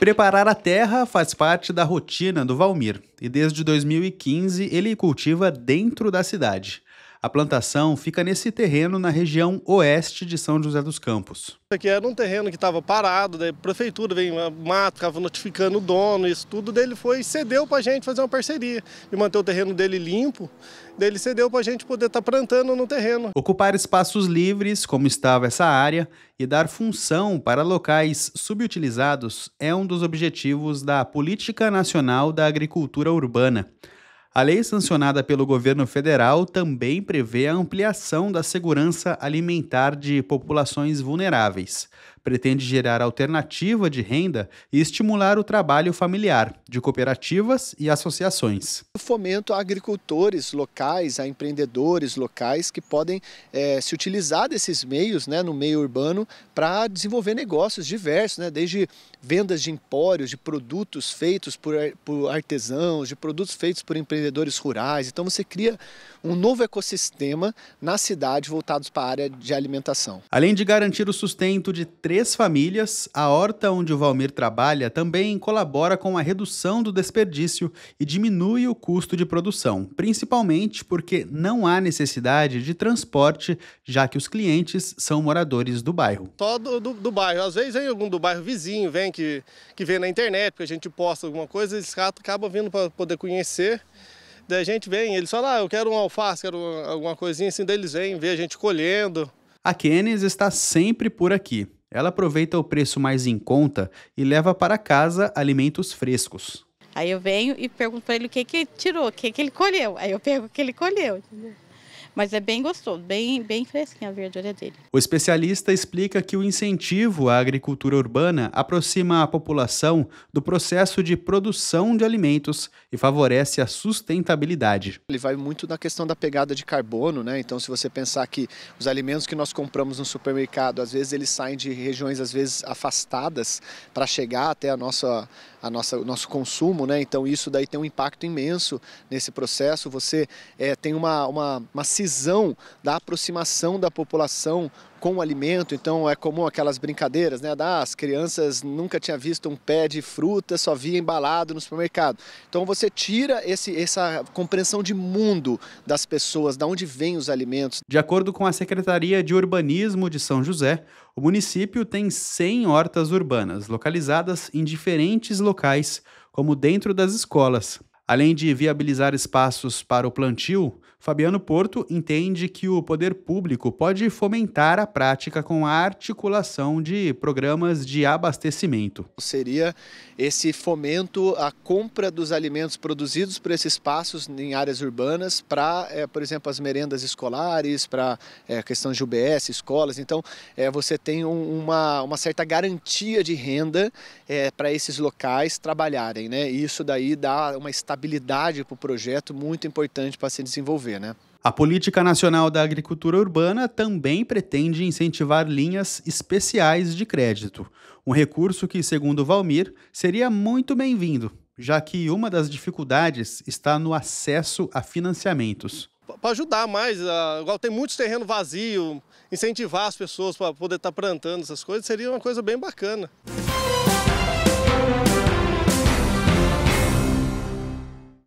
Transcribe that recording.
Preparar a terra faz parte da rotina do Valmir e desde 2015 ele cultiva dentro da cidade. A plantação fica nesse terreno na região oeste de São José dos Campos. Aqui era um terreno que estava parado, a prefeitura veio mato, ficava notificando o dono, isso tudo. dele foi e cedeu para a gente fazer uma parceria e manter o terreno dele limpo. Dele ele cedeu para a gente poder estar tá plantando no terreno. Ocupar espaços livres, como estava essa área, e dar função para locais subutilizados é um dos objetivos da Política Nacional da Agricultura Urbana. A lei sancionada pelo governo federal também prevê a ampliação da segurança alimentar de populações vulneráveis pretende gerar alternativa de renda e estimular o trabalho familiar de cooperativas e associações. O fomento a agricultores locais, a empreendedores locais que podem é, se utilizar desses meios né, no meio urbano para desenvolver negócios diversos, né, desde vendas de empórios, de produtos feitos por, por artesãos, de produtos feitos por empreendedores rurais. Então você cria um novo ecossistema na cidade voltados para a área de alimentação. Além de garantir o sustento de três famílias, a horta onde o Valmir trabalha também colabora com a redução do desperdício e diminui o custo de produção, principalmente porque não há necessidade de transporte, já que os clientes são moradores do bairro. Só do, do, do bairro. Às vezes vem algum do bairro vizinho, vem que, que vem na internet, porque a gente posta alguma coisa, eles acabam vindo para poder conhecer. Daí a gente vem, eles falam, ah, eu quero um alface, quero alguma coisinha assim, daí eles vêm, vê a gente colhendo. A Kennes está sempre por aqui. Ela aproveita o preço mais em conta e leva para casa alimentos frescos. Aí eu venho e pergunto para ele o que, que ele tirou, o que, que ele colheu. Aí eu pego o que ele colheu. Entendeu? Mas é bem gostoso, bem, bem fresquinha a verdura dele. O especialista explica que o incentivo à agricultura urbana aproxima a população do processo de produção de alimentos e favorece a sustentabilidade. Ele vai muito na questão da pegada de carbono, né? Então, se você pensar que os alimentos que nós compramos no supermercado, às vezes eles saem de regiões às vezes afastadas para chegar até a nossa a nossa, o nosso consumo, né? Então isso daí tem um impacto imenso nesse processo. Você é, tem uma, uma, uma cisão da aproximação da população com o alimento, então é comum aquelas brincadeiras, né? Ah, as crianças nunca tinham visto um pé de fruta, só via embalado no supermercado. Então você tira esse, essa compreensão de mundo das pessoas, da onde vêm os alimentos. De acordo com a Secretaria de Urbanismo de São José, o município tem 100 hortas urbanas, localizadas em diferentes locais, como dentro das escolas, Além de viabilizar espaços para o plantio, Fabiano Porto entende que o poder público pode fomentar a prática com a articulação de programas de abastecimento. Seria esse fomento à compra dos alimentos produzidos por esses espaços em áreas urbanas para, é, eh, por exemplo, as merendas escolares, para eh, a é, questão de UBS, escolas. Então, é, você tem um, uma, uma certa garantia de renda para esses locais trabalharem. Né? E isso daí dá uma estabilidade habilidade para o projeto muito importante para se desenvolver, né? A Política Nacional da Agricultura Urbana também pretende incentivar linhas especiais de crédito, um recurso que, segundo Valmir, seria muito bem-vindo, já que uma das dificuldades está no acesso a financiamentos para ajudar mais, ah, igual tem muitos terreno vazio, incentivar as pessoas para poder estar tá plantando essas coisas, seria uma coisa bem bacana.